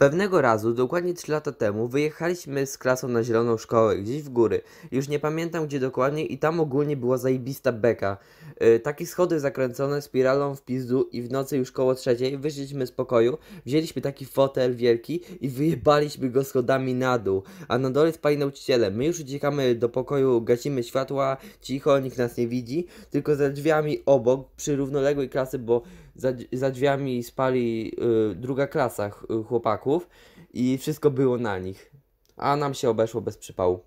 Pewnego razu, dokładnie 3 lata temu, wyjechaliśmy z klasą na zieloną szkołę, gdzieś w góry. Już nie pamiętam gdzie dokładnie i tam ogólnie była zajebista beka. Yy, takie schody zakręcone spiralą w pizdu i w nocy już koło trzeciej wyszliśmy z pokoju, wzięliśmy taki fotel wielki i wyjebaliśmy go schodami na dół. A na dole spali nauczyciele. My już uciekamy do pokoju, gasimy światła, cicho, nikt nas nie widzi, tylko za drzwiami obok, przy równoległej klasy, bo za, za drzwiami spali yy, druga klasa chłopaku. chłopaków chłopaków i wszystko było na nich. A nam się obeszło bez przypału.